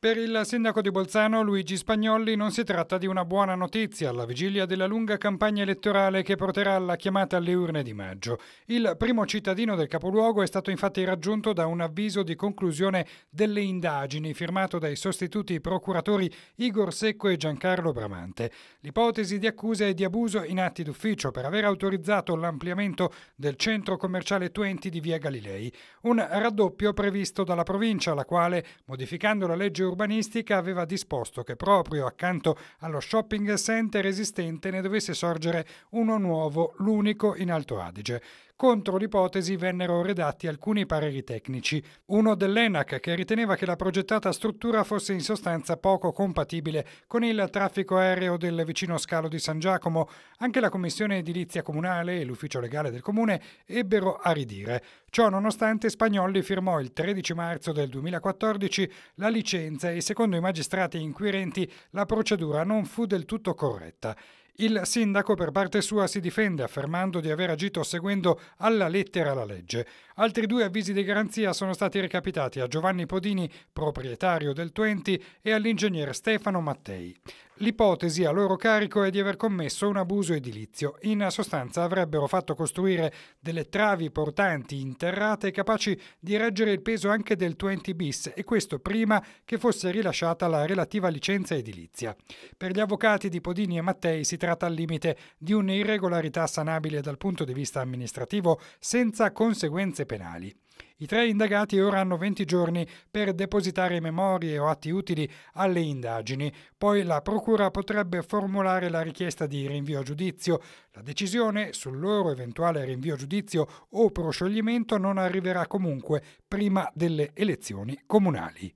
Per il sindaco di Bolzano Luigi Spagnolli non si tratta di una buona notizia alla vigilia della lunga campagna elettorale che porterà alla chiamata alle urne di maggio. Il primo cittadino del capoluogo è stato infatti raggiunto da un avviso di conclusione delle indagini firmato dai sostituti procuratori Igor Secco e Giancarlo Bramante. L'ipotesi di accusa è di abuso in atti d'ufficio per aver autorizzato l'ampliamento del centro commerciale Twenti di via Galilei, un raddoppio previsto dalla provincia la quale, modificando la legge urbanistica aveva disposto che proprio accanto allo shopping center esistente ne dovesse sorgere uno nuovo, l'unico in Alto Adige contro l'ipotesi vennero redatti alcuni pareri tecnici. Uno dell'ENAC che riteneva che la progettata struttura fosse in sostanza poco compatibile con il traffico aereo del vicino scalo di San Giacomo. Anche la Commissione Edilizia Comunale e l'Ufficio Legale del Comune ebbero a ridire. Ciò nonostante Spagnolli firmò il 13 marzo del 2014 la licenza e secondo i magistrati inquirenti la procedura non fu del tutto corretta. Il sindaco per parte sua si difende affermando di aver agito seguendo alla lettera la legge. Altri due avvisi di garanzia sono stati recapitati a Giovanni Podini, proprietario del Twenty, e all'ingegnere Stefano Mattei. L'ipotesi a loro carico è di aver commesso un abuso edilizio. In sostanza avrebbero fatto costruire delle travi portanti interrate capaci di reggere il peso anche del 20 bis e questo prima che fosse rilasciata la relativa licenza edilizia. Per gli avvocati di Podini e Mattei si tratta al limite di un'irregolarità sanabile dal punto di vista amministrativo senza conseguenze penali. I tre indagati ora hanno 20 giorni per depositare memorie o atti utili alle indagini, poi la Procura potrebbe formulare la richiesta di rinvio a giudizio. La decisione sul loro eventuale rinvio a giudizio o proscioglimento non arriverà comunque prima delle elezioni comunali.